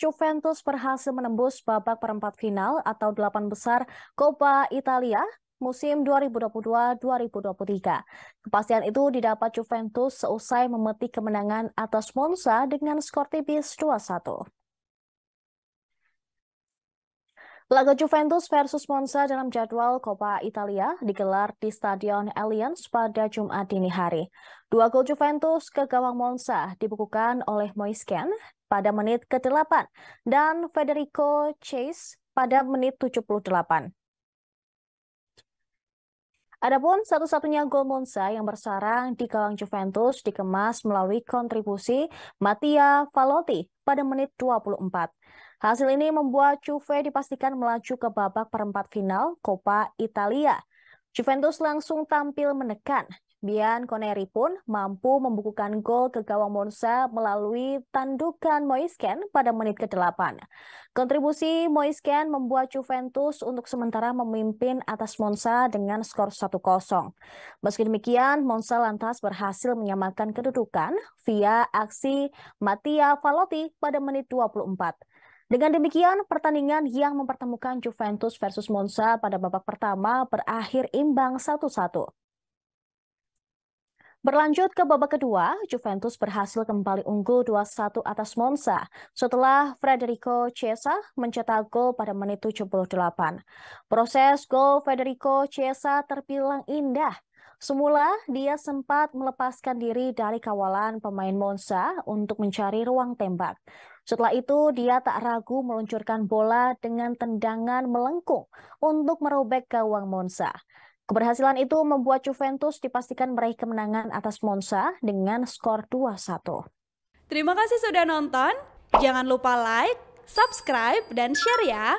Juventus berhasil menembus babak perempat final atau delapan besar Coppa Italia musim 2022-2023. Kepastian itu didapat Juventus seusai memetik kemenangan atas Monza dengan skor tipis 2-1. Laga Juventus versus Monza dalam jadwal Coppa Italia digelar di Stadion Allianz pada Jumat dini hari. Dua gol Juventus ke gawang Monza dibukukan oleh Moisken pada menit ke-8 dan Federico Chase pada menit 78. Adapun satu-satunya gol Monza yang bersarang di gawang Juventus dikemas melalui kontribusi Mattia Valotti pada menit 24. Hasil ini membuat Juve dipastikan melaju ke babak perempat final Coppa Italia. Juventus langsung tampil menekan Bian Koneri pun mampu membukukan gol ke gawang Monza melalui tandukan Moisken pada menit ke-8. Kontribusi Moisken membuat Juventus untuk sementara memimpin atas Monza dengan skor 1-0. Meski demikian, Monza lantas berhasil menyamakan kedudukan via aksi Matia Valotti pada menit 24. Dengan demikian, pertandingan yang mempertemukan Juventus versus Monza pada babak pertama berakhir imbang 1-1. Berlanjut ke babak kedua, Juventus berhasil kembali unggul 2-1 atas Monza setelah Federico Chiesa mencetak gol pada menit 78. Proses gol Federico Chiesa terbilang indah. Semula, dia sempat melepaskan diri dari kawalan pemain Monza untuk mencari ruang tembak. Setelah itu, dia tak ragu meluncurkan bola dengan tendangan melengkung untuk merobek gawang Monza. Keberhasilan itu membuat Juventus dipastikan meraih kemenangan atas Monza dengan skor 2-1. Terima kasih sudah nonton. Jangan lupa like, subscribe, dan share ya.